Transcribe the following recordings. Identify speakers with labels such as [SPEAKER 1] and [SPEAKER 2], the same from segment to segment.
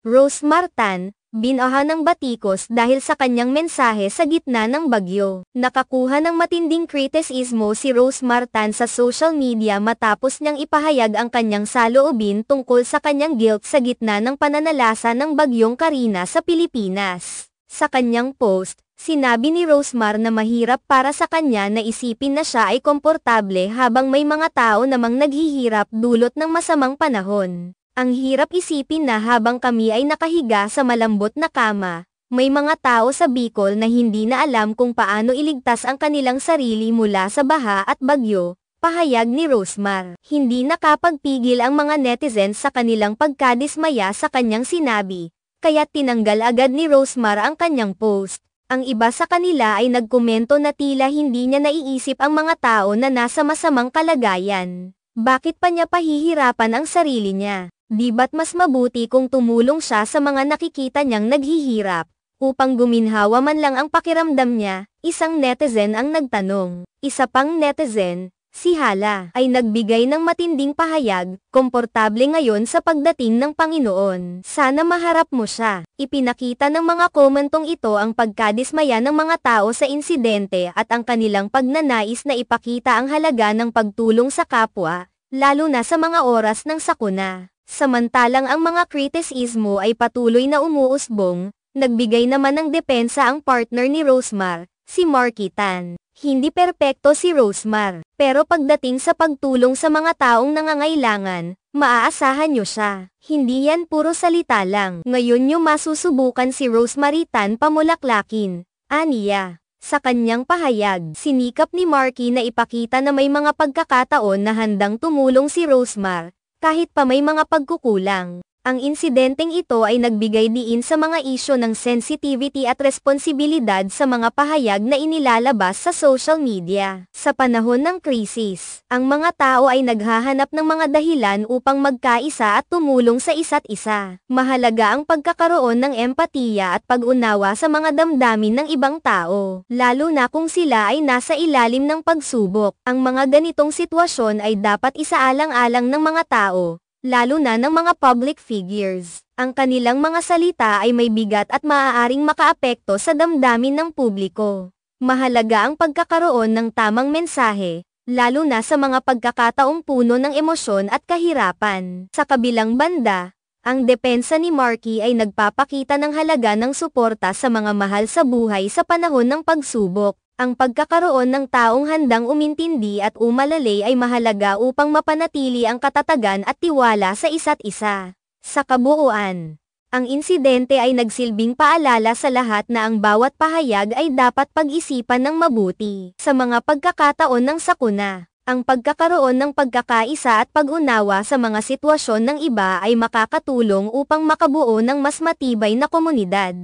[SPEAKER 1] Rose Martan, binaha ng batikos dahil sa kanyang mensahe sa gitna ng bagyo. Nakakuha ng matinding kritisismo si Rose Martan sa social media matapos niyang ipahayag ang kanyang saloobin tungkol sa kanyang guilt sa gitna ng pananalasa ng bagyong Karina sa Pilipinas. Sa kanyang post, sinabi ni Rosemar na mahirap para sa kanya na isipin na siya ay komportable habang may mga tao namang naghihirap dulot ng masamang panahon. Ang hirap isipin na habang kami ay nakahiga sa malambot na kama, may mga tao sa Bicol na hindi na alam kung paano iligtas ang kanilang sarili mula sa baha at bagyo, pahayag ni Rosmar. Hindi nakapagpigil ang mga netizens sa kanilang pagkadismaya sa kanyang sinabi, kaya tinanggal agad ni Rosmar ang kanyang post. Ang iba sa kanila ay nagkomento na tila hindi niya naiisip ang mga tao na nasa masamang kalagayan. Bakit pa niya pahihirapan ang sarili niya? Di ba't mas mabuti kung tumulong siya sa mga nakikita niyang naghihirap? Upang guminhawa man lang ang pakiramdam niya, isang netizen ang nagtanong. Isa pang netizen, si Hala, ay nagbigay ng matinding pahayag, komportable ngayon sa pagdating ng Panginoon. Sana maharap mo siya. Ipinakita ng mga komentong ito ang pagkadismaya ng mga tao sa insidente at ang kanilang pagnanais na ipakita ang halaga ng pagtulong sa kapwa, lalo na sa mga oras ng sakuna. Samantalang ang mga kritisismo ay patuloy na umuusbong, nagbigay naman ng depensa ang partner ni Rosemar, si Markitan. Hindi perpekto si Rosemar, pero pagdating sa pagtulong sa mga taong nangangailangan, maaasahan nyo siya. Hindi yan puro salita lang. Ngayon nyo masusubukan si Rosemary Tan pamulaklakin. Aniya. Sa kanyang pahayag, sinikap ni Marky na ipakita na may mga pagkakataon na handang tumulong si Rosemar, kahit pa may mga pagkukulang. Ang insidenteng ito ay nagbigay diin sa mga isyo ng sensitivity at responsibilidad sa mga pahayag na inilalabas sa social media. Sa panahon ng krisis, ang mga tao ay naghahanap ng mga dahilan upang magkaisa at tumulong sa isa't isa. Mahalaga ang pagkakaroon ng empatiya at pag-unawa sa mga damdamin ng ibang tao, lalo na kung sila ay nasa ilalim ng pagsubok. Ang mga ganitong sitwasyon ay dapat isaalang-alang ng mga tao lalo na ng mga public figures. Ang kanilang mga salita ay may bigat at maaaring makaapekto sa damdamin ng publiko. Mahalaga ang pagkakaroon ng tamang mensahe, lalo na sa mga pagkakataong puno ng emosyon at kahirapan. Sa kabilang banda, ang depensa ni Marky ay nagpapakita ng halaga ng suporta sa mga mahal sa buhay sa panahon ng pagsubok. Ang pagkakaroon ng taong handang umintindi at umalalay ay mahalaga upang mapanatili ang katatagan at tiwala sa isa't isa. Sa kabuuan, ang insidente ay nagsilbing paalala sa lahat na ang bawat pahayag ay dapat pag-isipan ng mabuti sa mga pagkakataon ng sakuna. Ang pagkakaroon ng pagkakaisa at pag-unawa sa mga sitwasyon ng iba ay makakatulong upang makabuo ng mas matibay na komunidad.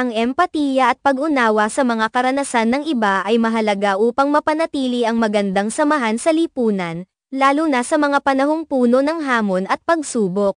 [SPEAKER 1] Ang empatiya at pag-unawa sa mga karanasan ng iba ay mahalaga upang mapanatili ang magandang samahan sa lipunan, lalo na sa mga panahong puno ng hamon at pagsubok.